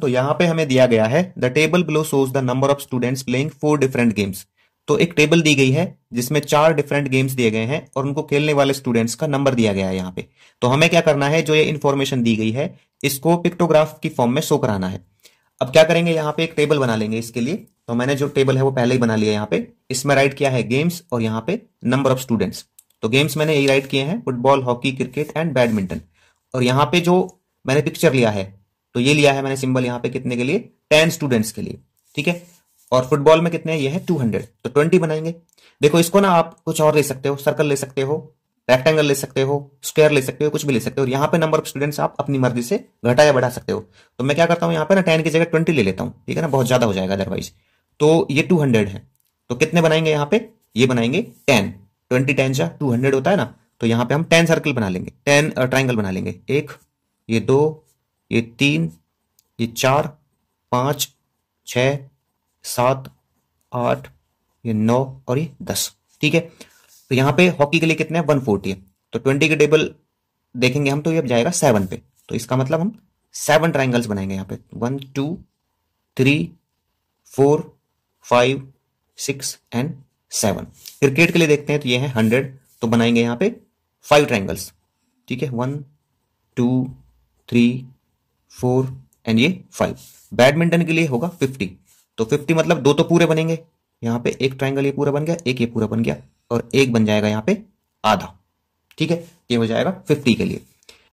तो यहाँ पे हमें दिया गया है the table below shows the number of students playing four different games तो एक टेबल दी गई है जिसमें चार डिफरेंट गेम्स दिए गए हैं और उनको खेलने वाले स्टूडेंट्स का नंबर दिया गया है यहाँ पे तो हमें क्या करना है जो ये इन्फॉर्मेशन दी गई है इसको पिक्टोग्राफ की फॉर्म में शो कराना है अब क्या करेंगे यहाँ पे एक टेबल बना लेंगे इसके लिए तो मैंने जो टेबल है वो पहले ही बना लिया यहाँ पे इसमें राइट किया है गेम्स और यहाँ पे नंबर ऑफ स्टूडेंट्स तो गेम्स मैंने यही राइट किए हैं football hockey cricket and badminton और यहाँ पे जो मैंने पिक्चर लिया है तो ये लिया है मैंने सिंबल यहाँ पे कितने के लिए टेन स्टूडेंट्स के लिए ठीक है और फुटबॉल में कितने ये है टू हंड्रेड तो ट्वेंटी बनाएंगे देखो इसको ना आप कुछ और ले सकते हो सर्कल ले सकते हो रेक्टेंगल ले सकते हो स्क्वायर ले सकते हो कुछ भी ले सकते हो और यहाँ पे नंबर ऑफ स्टूडेंट्स आप अपनी मर्जी से घटा या बढ़ा सकते हो तो मैं क्या करता हूँ यहाँ पे ना टेन की जगह ट्वेंटी ले लेता हूँ ठीक है ना बहुत ज्यादा हो जाएगा अदरवाइज तो ये टू हंड्रेड है तो कितने बनाएंगे यहाँ पे ये बनाएंगे टेन ट्वेंटी टेन जा टू हंड्रेड होता है ना तो यहाँ पे हम टेन सर्कल बना लेंगे टेन ट्राइंगल uh, बना लेंगे एक ये दो ये तीन ये चार पाँच छ सात आठ ये नौ और ये दस ठीक है तो यहाँ पे हॉकी के लिए कितने हैं वन फोर्टी है तो ट्वेंटी के टेबल देखेंगे हम तो ये अब जाएगा सेवन पे तो इसका मतलब हम सेवन ट्राइंगल्स बनाएंगे यहाँ पे one two three four five six and seven cricket के लिए देखते हैं तो ये है हंड्रेड तो बनाएंगे यहाँ पे फाइव ट्राइंगल्स ठीक है one two three four and ये फाइव बैडमिंटन के लिए होगा फिफ्टी तो फिफ्टी मतलब दो तो पूरे बनेंगे यहाँ पे एक ट्राइंगल ये पूरा बन गया एक ये पूरा बन गया और एक बन जाएगा यहाँ पे आधा ठीक है ये हो जाएगा फिफ्टी के लिए